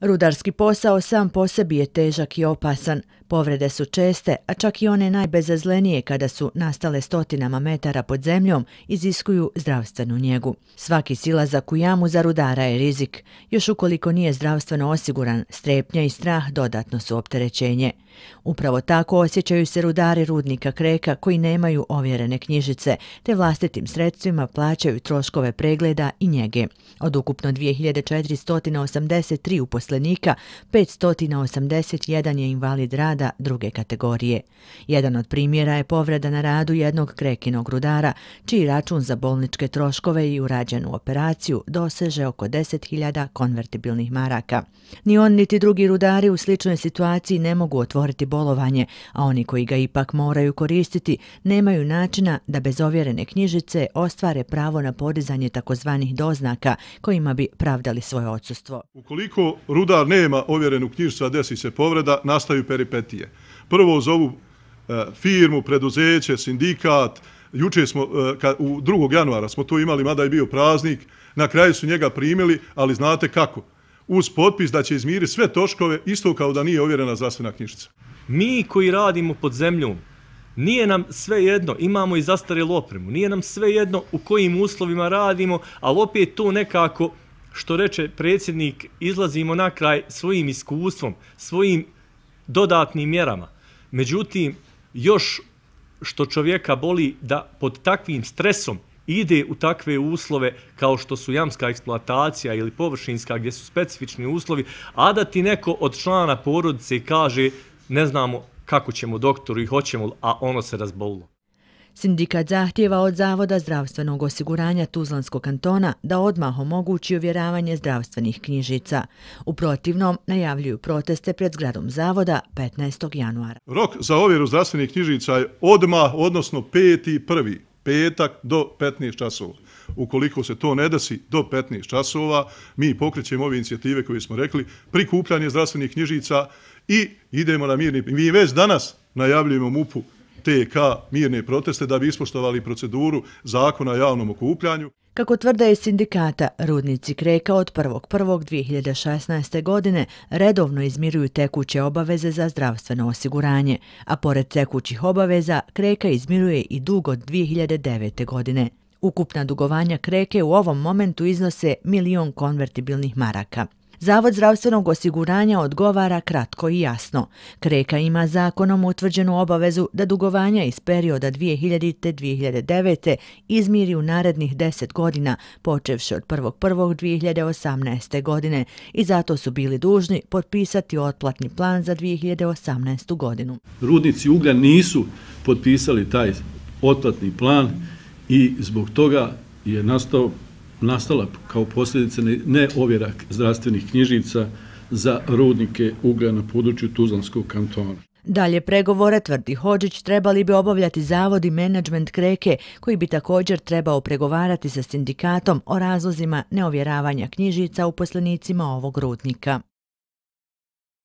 Rudarski posao sam po sebi je težak i opasan. Povrede su česte, a čak i one najbezazlenije kada su nastale stotinama metara pod zemljom, iziskuju zdravstvenu njegu. Svaki silazak u jamu za rudara je rizik. Još ukoliko nije zdravstveno osiguran, strepnja i strah dodatno su opterećenje. Upravo tako osjećaju se rudari rudnika kreka koji nemaju ovjerene knjižice, te vlastitim sredstvima plaćaju troškove pregleda i njege. Od ukupno 2483 uposlednje, zaposlenika, 581 je invalid rada druge kategorije. Jedan od primjera je povreda na radu jednog krekinog rudara, čiji račun za bolničke troškove i urađenu operaciju doseže oko 10.000 konvertibilnih maraka. Ni on, niti drugi rudari u sličnoj situaciji ne mogu otvoriti bolovanje, a oni koji ga ipak moraju koristiti nemaju načina da bez ovjerene knjižice ostvare pravo na podizanje takozvanih doznaka kojima bi pravdali svoje odsustvo. Ukoliko rudar nema ovjerenu knjižicu, a desi se povreda, nastaju peripetije. Prvo zovu e, firmu, preduzeće, sindikat. Juče smo, e, u 2. januara smo to imali, mada je bio praznik. Na kraju su njega primili, ali znate kako? Uz potpis da će izmiriti sve toškove, isto kao da nije ovjerena zastavna knjižica. Mi koji radimo pod zemljom, Nije nam sve jedno, imamo i zastarelu opremu, nije nam sve jedno u kojim uslovima radimo, ali opet to nekako što reče predsjednik, izlazimo na kraj svojim iskustvom, svojim dodatnim mjerama. Međutim, još što čovjeka boli da pod takvim stresom ide u takve uslove kao što su jamska eksploatacija ili površinska gdje su specifični uslovi, a da ti neko od člana porodice kaže ne znamo kako ćemo doktoru i hoćemo, a ono se razbolilo. Sindikat zahtjeva od Zavoda zdravstvenog osiguranja Tuzlanskog kantona da odmah omogući ovjeravanje zdravstvenih knjižica. U protivnom, najavljuju proteste pred zgradom Zavoda 15. januara. Rok za ovjeru zdravstvenih knjižica je odmah, odnosno peti prvi, petak do 15 časov. Ukoliko se to ne desi do 15 časova, mi pokrećemo ove inicijative koje smo rekli, prikupljanje zdravstvenih knjižica i idemo na mirni... Mi već danas najavljujemo MUP-u TK mirne proteste da bi ispoštovali proceduru zakona o javnom okupljanju. Kako tvrde iz sindikata, rudnici Kreka od 1.1.2016. godine redovno izmiruju tekuće obaveze za zdravstveno osiguranje, a pored tekućih obaveza Kreka izmiruje i dug od 2009. godine. Ukupna dugovanja Kreke u ovom momentu iznose milion konvertibilnih maraka. Zavod zdravstvenog osiguranja odgovara kratko i jasno. Kreka ima zakonom utvrđenu obavezu da dugovanja iz perioda 2000-2009. izmiri u narednih 10 godina, počevši od 1.1.2018. godine i zato su bili dužni potpisati otplatni plan za 2018. godinu. Rudnici uglja nisu potpisali taj otplatni plan i zbog toga je nastao nastala kao posljedica neovjerak zdravstvenih knjižica za rudnike uglja na području Tuzlanskog kantona. Dalje pregovore, tvrdi Hođić, trebali bi obavljati zavod i menadžment kreke, koji bi također trebao pregovarati sa sindikatom o razlozima neovjeravanja knjižica uposlenicima ovog rudnika.